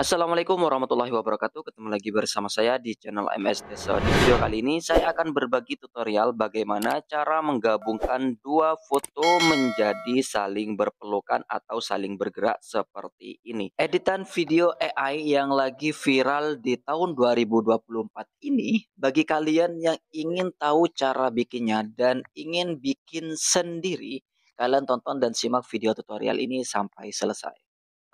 Assalamualaikum warahmatullahi wabarakatuh Ketemu lagi bersama saya di channel MS Desa Di video kali ini saya akan berbagi tutorial Bagaimana cara menggabungkan dua foto menjadi saling berpelukan Atau saling bergerak seperti ini Editan video AI yang lagi viral di tahun 2024 ini Bagi kalian yang ingin tahu cara bikinnya Dan ingin bikin sendiri Kalian tonton dan simak video tutorial ini sampai selesai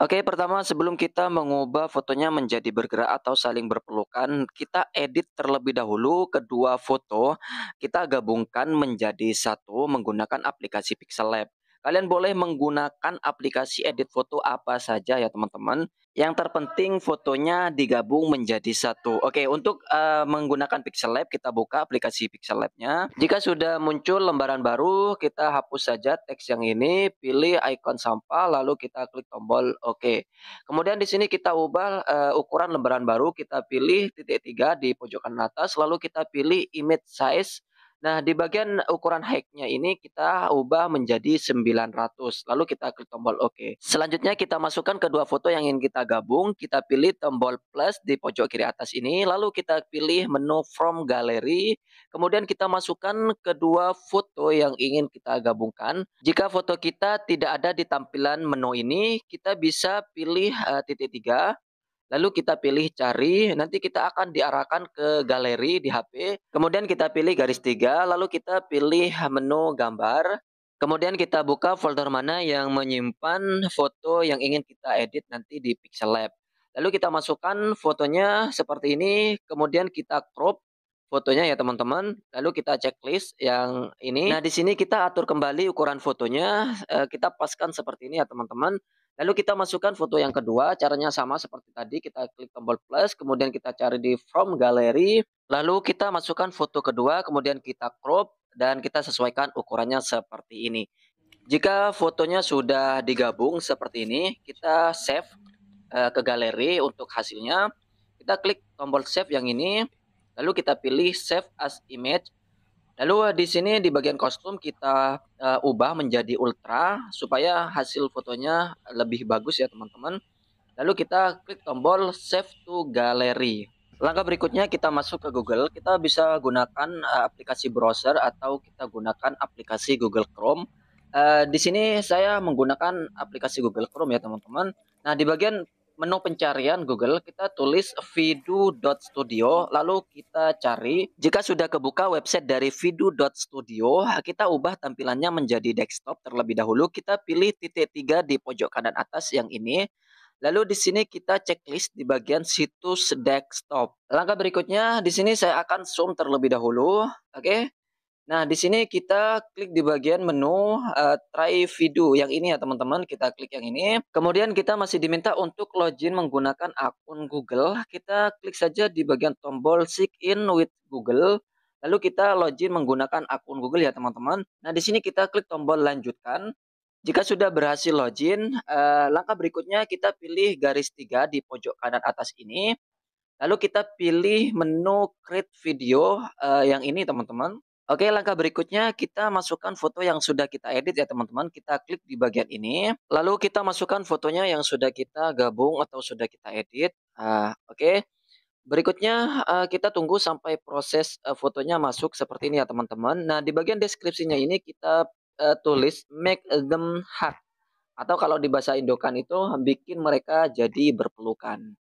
Oke, pertama sebelum kita mengubah fotonya menjadi bergerak atau saling berpelukan, kita edit terlebih dahulu kedua foto, kita gabungkan menjadi satu menggunakan aplikasi Pixel Lab. Kalian boleh menggunakan aplikasi edit foto apa saja ya teman-teman. Yang terpenting fotonya digabung menjadi satu. Oke, untuk uh, menggunakan Pixel Lab kita buka aplikasi Pixel Lab-nya. Jika sudah muncul lembaran baru, kita hapus saja teks yang ini, pilih ikon sampah lalu kita klik tombol oke. Kemudian di sini kita ubah uh, ukuran lembaran baru, kita pilih titik tiga di pojokan atas lalu kita pilih image size Nah, di bagian ukuran height-nya ini kita ubah menjadi 900. Lalu kita klik tombol OK. Selanjutnya kita masukkan kedua foto yang ingin kita gabung. Kita pilih tombol plus di pojok kiri atas ini. Lalu kita pilih menu from gallery. Kemudian kita masukkan kedua foto yang ingin kita gabungkan. Jika foto kita tidak ada di tampilan menu ini, kita bisa pilih uh, titik tiga Lalu kita pilih cari, nanti kita akan diarahkan ke galeri di HP. Kemudian kita pilih garis tiga, lalu kita pilih menu gambar. Kemudian kita buka folder mana yang menyimpan foto yang ingin kita edit nanti di Pixel Lab. Lalu kita masukkan fotonya seperti ini, kemudian kita crop fotonya ya teman-teman. Lalu kita checklist yang ini. Nah, di sini kita atur kembali ukuran fotonya, eh, kita paskan seperti ini ya teman-teman. Lalu kita masukkan foto yang kedua, caranya sama seperti tadi, kita klik tombol plus, kemudian kita cari di from gallery, lalu kita masukkan foto kedua, kemudian kita crop, dan kita sesuaikan ukurannya seperti ini. Jika fotonya sudah digabung seperti ini, kita save eh, ke galeri untuk hasilnya. Kita klik tombol save yang ini, lalu kita pilih save as image Lalu eh, di sini di bagian kostum kita uh, ubah menjadi ultra supaya hasil fotonya lebih bagus ya teman-teman. Lalu kita klik tombol save to gallery. Langkah berikutnya kita masuk ke Google. Kita bisa gunakan uh, aplikasi browser atau kita gunakan aplikasi Google Chrome. Uh, di sini saya menggunakan aplikasi Google Chrome ya teman-teman. Nah di bagian menu pencarian Google kita tulis vidu.studio lalu kita cari jika sudah kebuka website dari vidu.studio kita ubah tampilannya menjadi desktop terlebih dahulu kita pilih titik tiga di pojok kanan atas yang ini Lalu di sini kita checklist di bagian situs desktop. Langkah berikutnya di sini saya akan zoom terlebih dahulu. Oke. Okay. Nah, di sini kita klik di bagian menu uh, try video yang ini ya teman-teman, kita klik yang ini. Kemudian kita masih diminta untuk login menggunakan akun Google. Kita klik saja di bagian tombol sign in with Google. Lalu kita login menggunakan akun Google ya teman-teman. Nah, di sini kita klik tombol lanjutkan. Jika sudah berhasil login, uh, langkah berikutnya kita pilih garis tiga di pojok kanan atas ini. Lalu kita pilih menu create video uh, yang ini teman-teman. Oke, langkah berikutnya kita masukkan foto yang sudah kita edit ya teman-teman. Kita klik di bagian ini. Lalu kita masukkan fotonya yang sudah kita gabung atau sudah kita edit. Uh, Oke. Berikutnya uh, kita tunggu sampai proses uh, fotonya masuk seperti ini ya teman-teman. Nah, di bagian deskripsinya ini kita uh, tulis make them hug atau kalau di bahasa Indokan itu bikin mereka jadi berpelukan.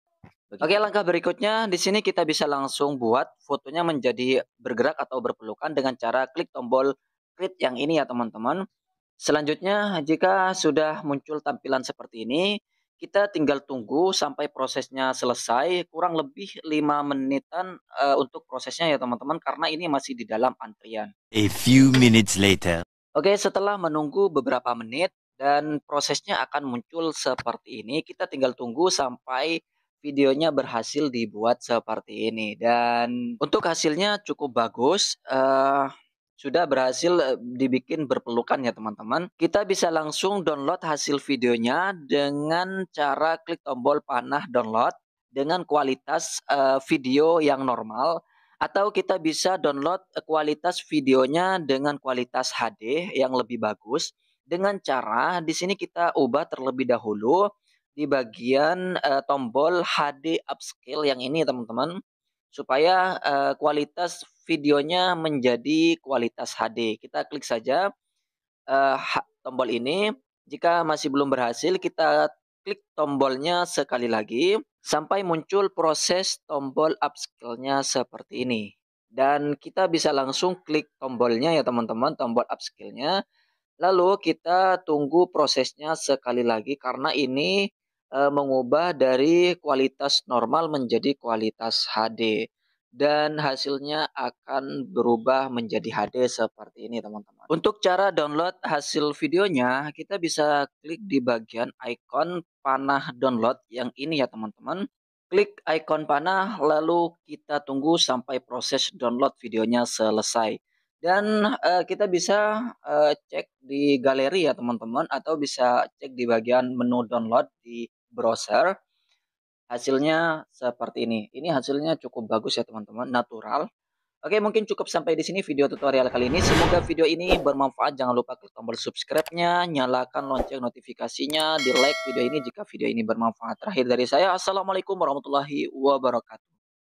Oke, langkah berikutnya di sini kita bisa langsung buat fotonya menjadi bergerak atau berpelukan dengan cara klik tombol create yang ini ya teman-teman. Selanjutnya, jika sudah muncul tampilan seperti ini, kita tinggal tunggu sampai prosesnya selesai kurang lebih 5 menitan uh, untuk prosesnya ya teman-teman karena ini masih di dalam antrian. A few minutes later. Oke, setelah menunggu beberapa menit dan prosesnya akan muncul seperti ini, kita tinggal tunggu sampai videonya berhasil dibuat seperti ini dan untuk hasilnya cukup bagus uh, sudah berhasil eh, dibikin berpelukan ya teman-teman. Kita bisa langsung download hasil videonya dengan cara klik tombol panah download dengan kualitas uh, video yang normal atau kita bisa download kualitas videonya dengan kualitas HD yang lebih bagus dengan cara di sini kita ubah terlebih dahulu di bagian uh, tombol HD upscale yang ini teman-teman supaya uh, kualitas videonya menjadi kualitas HD. Kita klik saja uh, tombol ini. Jika masih belum berhasil, kita klik tombolnya sekali lagi sampai muncul proses tombol upscale-nya seperti ini. Dan kita bisa langsung klik tombolnya ya teman-teman, tombol upscale-nya. Lalu kita tunggu prosesnya sekali lagi karena ini Eh, mengubah dari kualitas normal menjadi kualitas HD dan hasilnya akan berubah menjadi HD seperti ini teman-teman. Untuk cara download hasil videonya, kita bisa klik di bagian icon panah download yang ini ya teman-teman. Klik icon panah lalu kita tunggu sampai proses download videonya selesai. Dan uh, kita bisa uh, cek di galeri ya teman-teman atau bisa cek di bagian menu download di browser hasilnya seperti ini. Ini hasilnya cukup bagus ya teman-teman, natural. Oke, mungkin cukup sampai di sini video tutorial kali ini. Semoga video ini bermanfaat. Jangan lupa klik tombol subscribe-nya, nyalakan lonceng notifikasinya, di-like video ini jika video ini bermanfaat. Terakhir dari saya, Assalamualaikum warahmatullahi wabarakatuh.